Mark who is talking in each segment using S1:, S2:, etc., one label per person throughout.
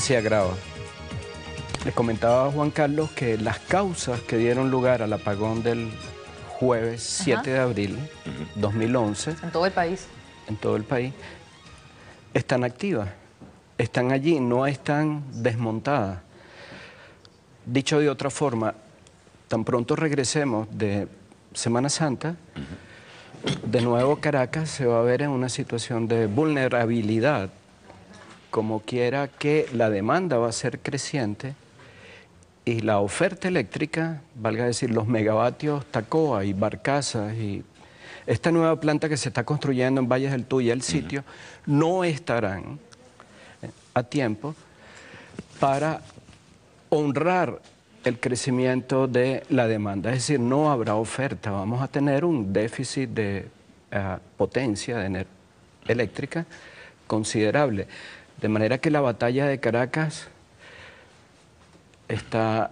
S1: se agrava. Les comentaba a Juan Carlos que las causas que dieron lugar al apagón del jueves 7 de abril 2011... En todo el país. En todo el país, están activas, están allí, no están desmontadas. Dicho de otra forma, tan pronto regresemos de Semana Santa, de nuevo Caracas se va a ver en una situación de vulnerabilidad como quiera que la demanda va a ser creciente y la oferta eléctrica, valga decir, los megavatios Tacoa y Barcazas y esta nueva planta que se está construyendo en Valles del y el sitio, no estarán eh, a tiempo para honrar el crecimiento de la demanda. Es decir, no habrá oferta, vamos a tener un déficit de ah, potencia de eléctrica considerable. De manera que la batalla de Caracas está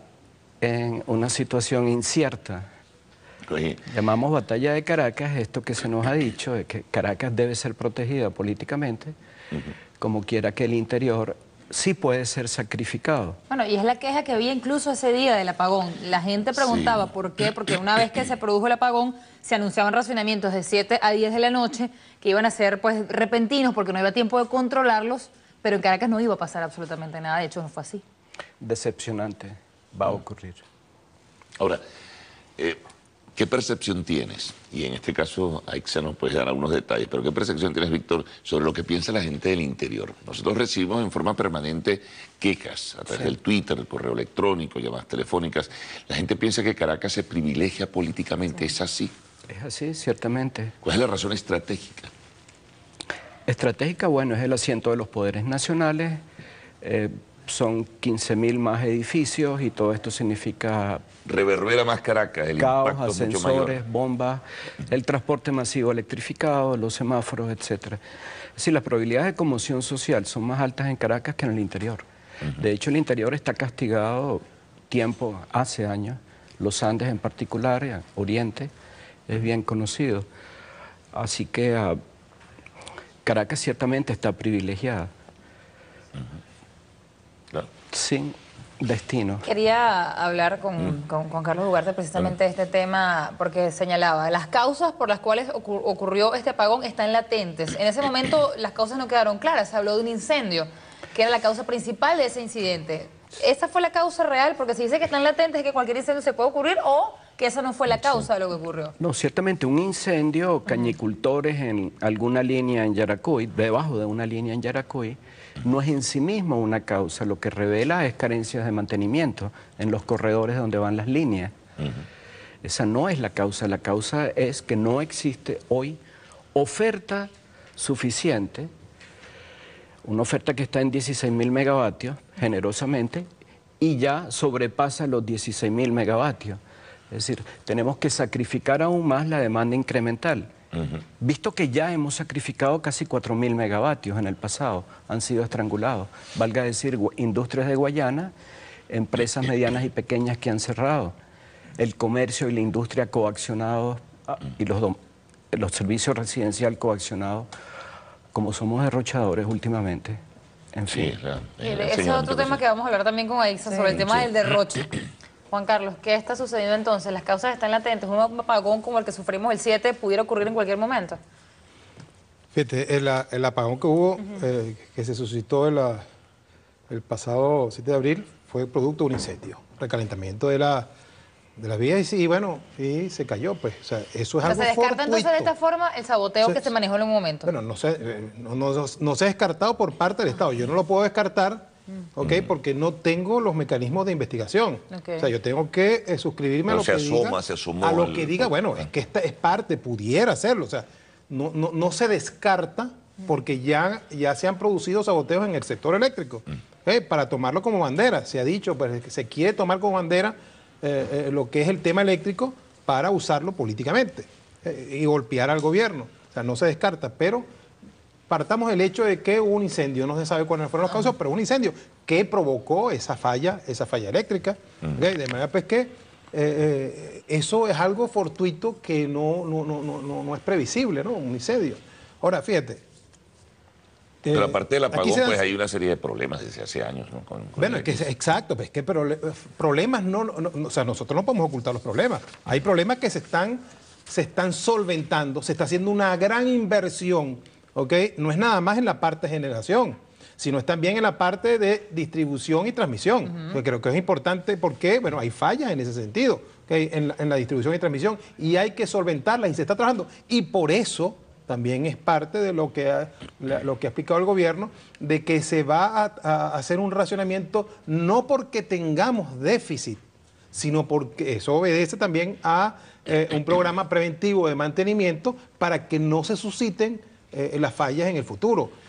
S1: en una situación incierta. Llamamos batalla de Caracas esto que se nos ha dicho, de que Caracas debe ser protegida políticamente, como quiera que el interior sí puede ser sacrificado.
S2: Bueno, y es la queja que había incluso ese día del apagón. La gente preguntaba por qué, porque una vez que se produjo el apagón, se anunciaban racionamientos de 7 a 10 de la noche, que iban a ser pues repentinos porque no había tiempo de controlarlos, pero en Caracas no iba a pasar absolutamente nada, de hecho no fue así.
S1: Decepcionante, va a ocurrir.
S3: Ahora, eh, ¿qué percepción tienes? Y en este caso, Aixa nos puede dar algunos detalles, pero ¿qué percepción tienes, Víctor, sobre lo que piensa la gente del interior? Nosotros recibimos en forma permanente quejas a través del Twitter, el correo electrónico, llamadas telefónicas. La gente piensa que Caracas se privilegia políticamente, ¿es así?
S1: Es así, ciertamente.
S3: ¿Cuál es la razón estratégica?
S1: Estratégica, bueno, es el asiento de los poderes nacionales. Eh, son 15.000 más edificios y todo esto significa...
S3: Reverbera más Caracas, el caos, ascensores,
S1: mayor. bombas, el transporte masivo electrificado, los semáforos, etc. Es las probabilidades de conmoción social son más altas en Caracas que en el interior. De hecho, el interior está castigado tiempo, hace años, los Andes en particular, Oriente, es bien conocido. Así que... Ah, Caracas ciertamente está privilegiada. Sin destino.
S2: Quería hablar con, mm. Carlos Ugarte precisamente de este tema, porque señalaba, las causas por las cuales ocurrió este apagón están latentes. En ese momento las causas no quedaron claras, se habló de un incendio, que era la causa principal de ese incidente. ¿Esa fue la causa real? Porque si dice que están latentes es que cualquier incendio se puede ocurrir o que esa no fue la causa de lo que ocurrió.
S1: No, ciertamente, un incendio, cañicultores en alguna línea en Yaracuy, debajo de una línea en Yaracuy, no es en sí mismo una causa, lo que revela es carencias de mantenimiento en los corredores donde van las líneas. Esa no es la causa, la causa es que no existe hoy oferta suficiente, una oferta que está en 16.000 megavatios, generosamente, y ya sobrepasa los 16.000 megavatios. Es decir, tenemos que sacrificar aún más la demanda incremental. Visto que ya hemos sacrificado casi 4.000 megavatios en el pasado, han sido estrangulados. Valga decir, industrias de Guayana, empresas eh, eh. medianas y pequeñas que han cerrado, el comercio y la industria coaccionados ah, y los, los servicios residencial coaccionados, como somos derrochadores últimamente. En fin. Eh, ese es otro tema
S2: que vamos a hablar también con Aixa sobre el tema del derroche. Juan Carlos, ¿qué está sucediendo entonces? ¿Las causas están latentes? ¿Un apagón como el que sufrimos el 7 pudiera ocurrir en cualquier momento?
S3: Fíjate, el, apagón que hubo, eh, que se suscitó el, pasado 7 de abril, fue producto de un incendio, recalentamiento de la, de vías y, bueno, y se cayó, pues. eso es se descarta entonces de esta
S2: forma el saboteo que se manejó en un momento. Bueno,
S3: eh, no, no, se ha descartado por parte del Estado. Yo no lo puedo descartar ¿ok? Porque no tengo los mecanismos de investigación. O sea, yo tengo que eh, suscribirme a lo que diga. Se a lo que diga, bueno, es que esta es parte, pudiera hacerlo. O sea, no, no, se descarta porque ya, ya se han producido saboteos en el sector eléctrico. ¿eh? Para tomarlo como bandera, se ha dicho, pues se quiere tomar como bandera eh, lo que es el tema eléctrico para usarlo políticamente y golpear al gobierno. O sea, no se descarta, pero partamos el hecho de que hubo un incendio, no se sabe cuáles fueron los ah. causos, pero un incendio que provocó esa falla, esa falla eléctrica. Mm. De manera pues que eh, eh, eso es algo fortuito que no, no, es previsible, ¿no? Un incendio. Ahora, fíjate, eh, pero aparte del apagón, pues hay una serie de problemas desde hace años. bueno, es que, exacto, pues que pero, problemas no, o sea, nosotros no podemos ocultar los problemas. Hay problemas que se están, se están solventando, se está haciendo una gran inversión no es nada más en la parte de generación, sino es también en la parte de distribución y transmisión, que creo que es importante porque, bueno, hay fallas en ese sentido, en, la, distribución y transmisión, y hay que solventarlas y se está trabajando. Y por eso también es parte de lo que ha, lo que ha explicado el gobierno, de que se va a, hacer un racionamiento no porque tengamos déficit, sino porque eso obedece también a eh, un programa preventivo de mantenimiento para que no se susciten eh, las fallas en el futuro.